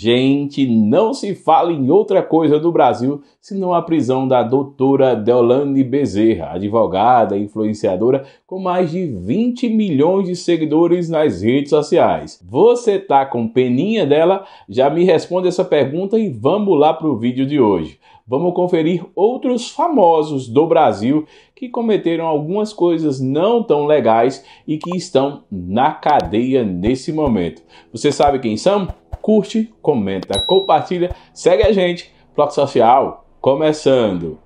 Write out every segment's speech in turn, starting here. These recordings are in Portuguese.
Gente, não se fala em outra coisa do Brasil senão a prisão da doutora Deolane Bezerra, advogada influenciadora com mais de 20 milhões de seguidores nas redes sociais. Você tá com peninha dela? Já me responde essa pergunta e vamos lá pro vídeo de hoje. Vamos conferir outros famosos do Brasil que cometeram algumas coisas não tão legais e que estão na cadeia nesse momento. Você sabe quem são? curte, comenta, compartilha, segue a gente, Bloco Social, começando!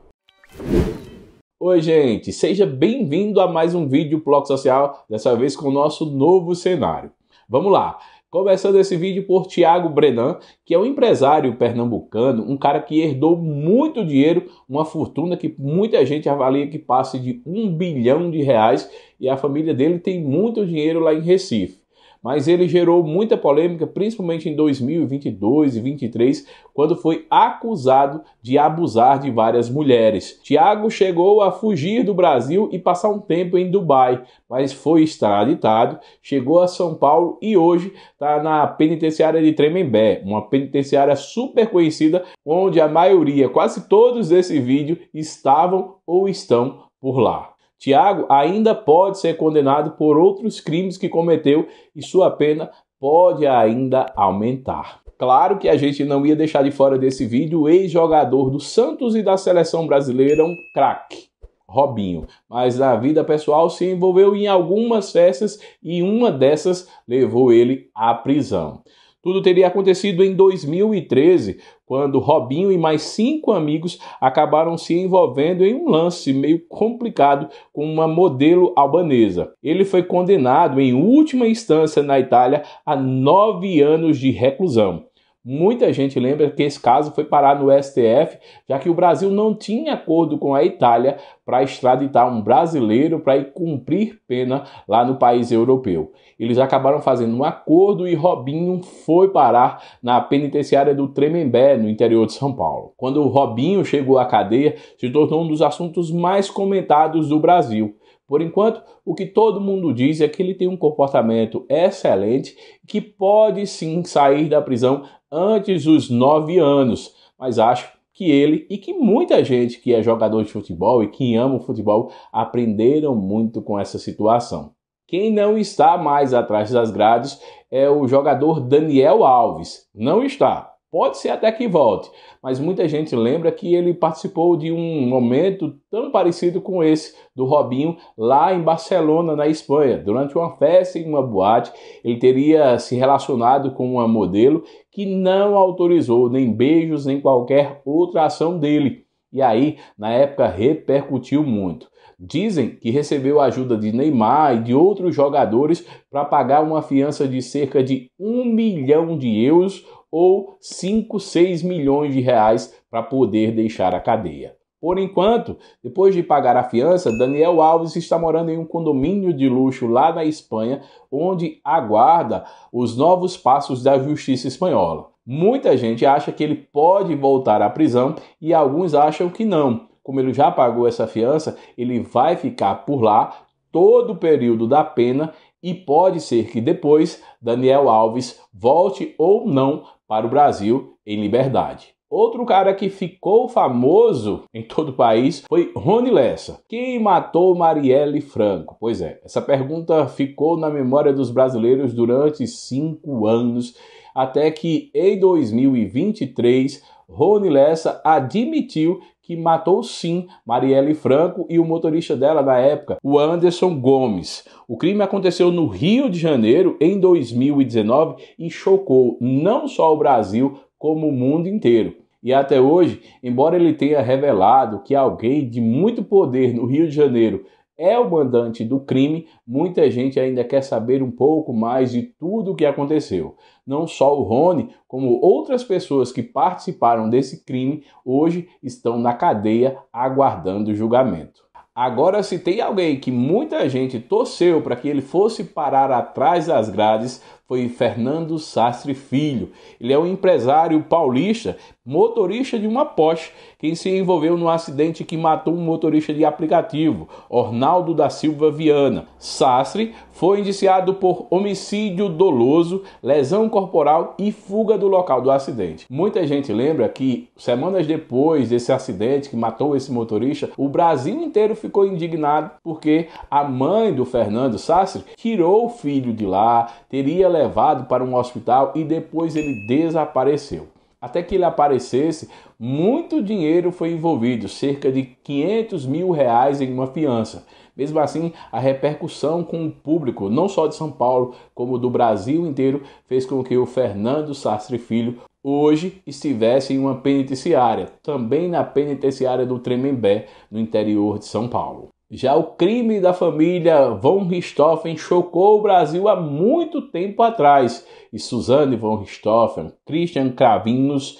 Oi, gente, seja bem-vindo a mais um vídeo Bloco Social, dessa vez com o nosso novo cenário. Vamos lá! Começando esse vídeo por Tiago Brenan, que é um empresário pernambucano, um cara que herdou muito dinheiro, uma fortuna que muita gente avalia que passe de um bilhão de reais, e a família dele tem muito dinheiro lá em Recife mas ele gerou muita polêmica, principalmente em 2022 e 2023, quando foi acusado de abusar de várias mulheres. Tiago chegou a fugir do Brasil e passar um tempo em Dubai, mas foi extraditado, chegou a São Paulo e hoje está na penitenciária de Tremembé, uma penitenciária super conhecida, onde a maioria, quase todos desse vídeo, estavam ou estão por lá. Tiago ainda pode ser condenado por outros crimes que cometeu e sua pena pode ainda aumentar. Claro que a gente não ia deixar de fora desse vídeo o ex-jogador do Santos e da seleção brasileira, um craque. Robinho, mas na vida pessoal se envolveu em algumas festas e uma dessas levou ele à prisão. Tudo teria acontecido em 2013, quando Robinho e mais cinco amigos acabaram se envolvendo em um lance meio complicado com uma modelo albanesa. Ele foi condenado em última instância na Itália a nove anos de reclusão. Muita gente lembra que esse caso foi parar no STF, já que o Brasil não tinha acordo com a Itália para extraditar um brasileiro para ir cumprir pena lá no país europeu. Eles acabaram fazendo um acordo e Robinho foi parar na penitenciária do Tremembé, no interior de São Paulo. Quando o Robinho chegou à cadeia, se tornou um dos assuntos mais comentados do Brasil. Por enquanto, o que todo mundo diz é que ele tem um comportamento excelente que pode sim sair da prisão antes dos 9 anos, mas acho que ele e que muita gente que é jogador de futebol e que ama o futebol aprenderam muito com essa situação. Quem não está mais atrás das grades é o jogador Daniel Alves. Não está, Pode ser até que volte, mas muita gente lembra que ele participou de um momento tão parecido com esse do Robinho lá em Barcelona, na Espanha. Durante uma festa em uma boate, ele teria se relacionado com uma modelo que não autorizou nem beijos nem qualquer outra ação dele. E aí, na época, repercutiu muito. Dizem que recebeu a ajuda de Neymar e de outros jogadores para pagar uma fiança de cerca de um milhão de euros ou 5, 6 milhões de reais para poder deixar a cadeia. Por enquanto, depois de pagar a fiança, Daniel Alves está morando em um condomínio de luxo lá na Espanha, onde aguarda os novos passos da justiça espanhola. Muita gente acha que ele pode voltar à prisão e alguns acham que não. Como ele já pagou essa fiança, ele vai ficar por lá todo o período da pena e pode ser que depois Daniel Alves volte ou não para o Brasil em liberdade. Outro cara que ficou famoso em todo o país foi Rony Lessa. Quem matou Marielle Franco? Pois é, essa pergunta ficou na memória dos brasileiros durante cinco anos, até que em 2023 Rony Lessa admitiu que matou sim Marielle Franco e o motorista dela na época, o Anderson Gomes. O crime aconteceu no Rio de Janeiro em 2019 e chocou não só o Brasil, como o mundo inteiro. E até hoje, embora ele tenha revelado que alguém de muito poder no Rio de Janeiro é o mandante do crime, muita gente ainda quer saber um pouco mais de tudo o que aconteceu. Não só o Rony, como outras pessoas que participaram desse crime hoje estão na cadeia aguardando o julgamento. Agora, se tem alguém que muita gente torceu para que ele fosse parar atrás das grades, foi Fernando Sastre Filho. Ele é um empresário paulista, motorista de uma Porsche, que se envolveu no acidente que matou um motorista de aplicativo, Ornaldo da Silva Viana. Sastre foi indiciado por homicídio doloso, lesão corporal e fuga do local do acidente. Muita gente lembra que semanas depois desse acidente que matou esse motorista, o Brasil inteiro ficou indignado porque a mãe do Fernando Sastre tirou o filho de lá, teria levado levado para um hospital e depois ele desapareceu. Até que ele aparecesse, muito dinheiro foi envolvido, cerca de 500 mil reais em uma fiança. Mesmo assim, a repercussão com o público, não só de São Paulo, como do Brasil inteiro, fez com que o Fernando Sastre Filho hoje estivesse em uma penitenciária, também na penitenciária do Tremembé, no interior de São Paulo. Já o crime da família von Richthofen chocou o Brasil há muito tempo atrás e Suzanne von Richthofen, Christian Cravinhos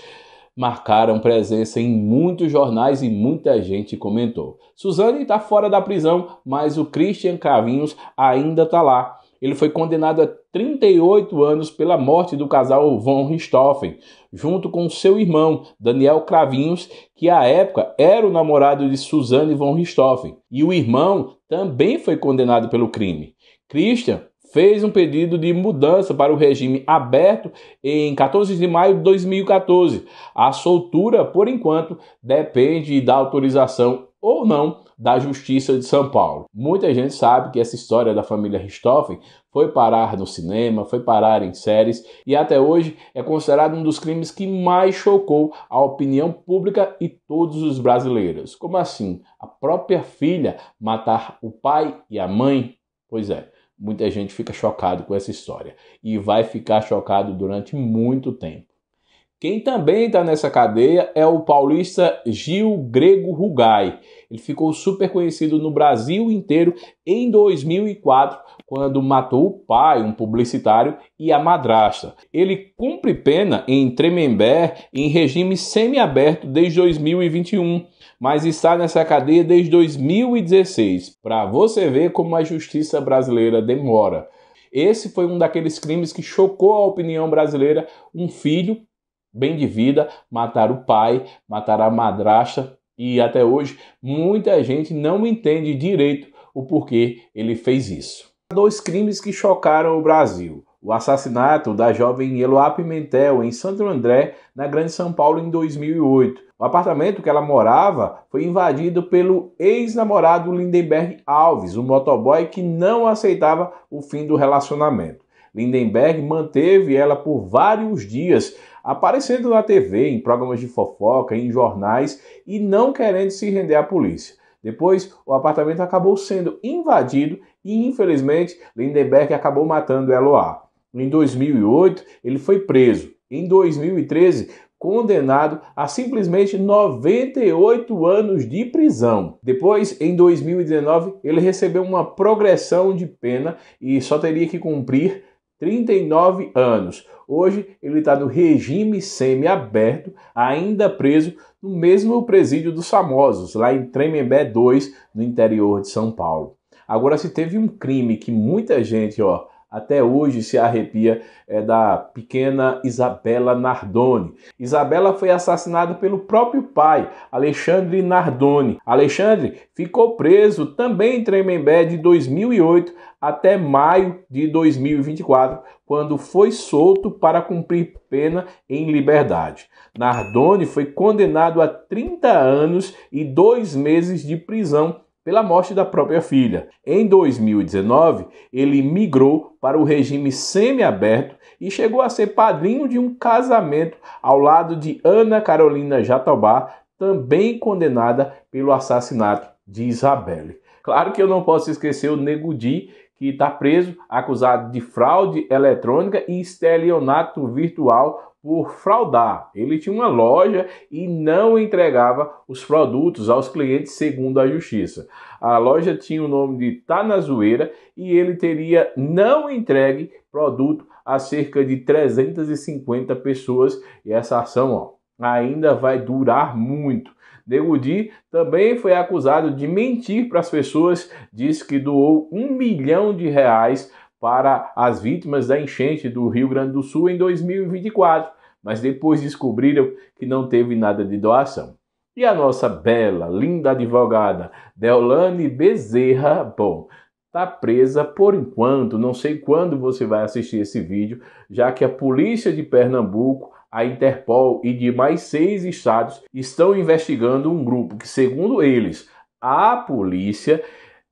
marcaram presença em muitos jornais e muita gente comentou. Suzanne está fora da prisão, mas o Christian Cravinhos ainda está lá ele foi condenado a 38 anos pela morte do casal von Richthofen, junto com seu irmão Daniel Cravinhos, que à época era o namorado de Suzanne von Richthofen, e o irmão também foi condenado pelo crime. Christian fez um pedido de mudança para o regime aberto em 14 de maio de 2014. A soltura, por enquanto, depende da autorização ou não da Justiça de São Paulo. Muita gente sabe que essa história da família Richthofen foi parar no cinema, foi parar em séries e até hoje é considerado um dos crimes que mais chocou a opinião pública e todos os brasileiros. Como assim? A própria filha matar o pai e a mãe? Pois é. Muita gente fica chocado com essa história e vai ficar chocado durante muito tempo. Quem também está nessa cadeia é o paulista Gil Grego Rugai. Ele ficou super conhecido no Brasil inteiro em 2004, quando matou o pai, um publicitário, e a madrasta. Ele cumpre pena em Tremembé em regime semiaberto desde 2021, mas está nessa cadeia desde 2016, para você ver como a justiça brasileira demora. Esse foi um daqueles crimes que chocou a opinião brasileira. Um filho bem de vida, mataram o pai, mataram a madrasta e até hoje muita gente não entende direito o porquê ele fez isso. Dois crimes que chocaram o Brasil. O assassinato da jovem Eloá Pimentel em Santo André, na Grande São Paulo, em 2008. O apartamento que ela morava foi invadido pelo ex-namorado Lindenberg Alves, um motoboy que não aceitava o fim do relacionamento. Lindenberg manteve ela por vários dias aparecendo na TV, em programas de fofoca, em jornais e não querendo se render à polícia. Depois, o apartamento acabou sendo invadido e, infelizmente, Lindenberg acabou matando Eloá. Em 2008, ele foi preso. Em 2013, condenado a simplesmente 98 anos de prisão. Depois, em 2019, ele recebeu uma progressão de pena e só teria que cumprir 39 anos. Hoje ele está no regime semi-aberto, ainda preso no mesmo presídio dos famosos, lá em Tremembé 2, no interior de São Paulo. Agora, se teve um crime que muita gente ó, até hoje se arrepia é, da pequena Isabela Nardoni. Isabela foi assassinada pelo próprio pai, Alexandre Nardoni. Alexandre ficou preso também em Tremembé de 2008 até maio de 2024, quando foi solto para cumprir pena em liberdade. Nardoni foi condenado a 30 anos e dois meses de prisão pela morte da própria filha. Em 2019, ele migrou para o regime semiaberto e chegou a ser padrinho de um casamento ao lado de Ana Carolina Jatobá, também condenada pelo assassinato de Isabelle. Claro que eu não posso esquecer o Negudi, que está preso, acusado de fraude eletrônica e estelionato virtual por fraudar. Ele tinha uma loja e não entregava os produtos aos clientes, segundo a justiça. A loja tinha o nome de Tanazueira tá e ele teria não entregue produto a cerca de 350 pessoas. E essa ação ó, ainda vai durar muito. Degudi também foi acusado de mentir para as pessoas, diz que doou um milhão de reais para as vítimas da enchente do Rio Grande do Sul em 2024, mas depois descobriram que não teve nada de doação. E a nossa bela, linda advogada Deolane Bezerra, bom, está presa por enquanto. Não sei quando você vai assistir esse vídeo, já que a polícia de Pernambuco, a Interpol e de mais seis estados estão investigando um grupo que, segundo eles, a polícia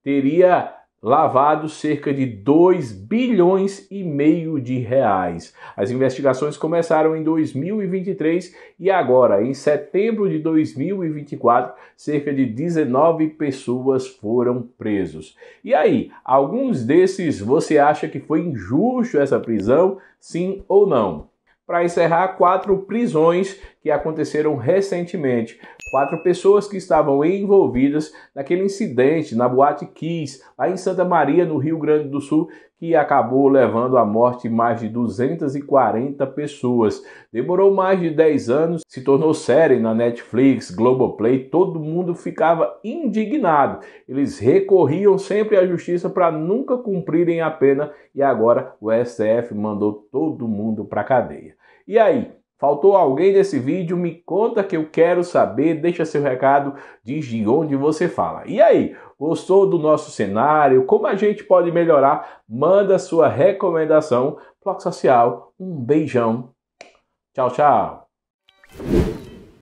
teria lavado cerca de 2 bilhões e meio de reais. As investigações começaram em 2023 e agora, em setembro de 2024, cerca de 19 pessoas foram presos. E aí, alguns desses você acha que foi injusto essa prisão, sim ou não? Para encerrar, quatro prisões que aconteceram recentemente quatro pessoas que estavam envolvidas naquele incidente na Boate Kiss, lá em Santa Maria, no Rio Grande do Sul, que acabou levando à morte mais de 240 pessoas. Demorou mais de 10 anos, se tornou série na Netflix, Globoplay, todo mundo ficava indignado. Eles recorriam sempre à justiça para nunca cumprirem a pena e agora o STF mandou todo mundo para cadeia. E aí, Faltou alguém nesse vídeo? Me conta que eu quero saber. Deixa seu recado, diz de onde você fala. E aí, gostou do nosso cenário? Como a gente pode melhorar? Manda sua recomendação. Bloco Social, um beijão. Tchau, tchau.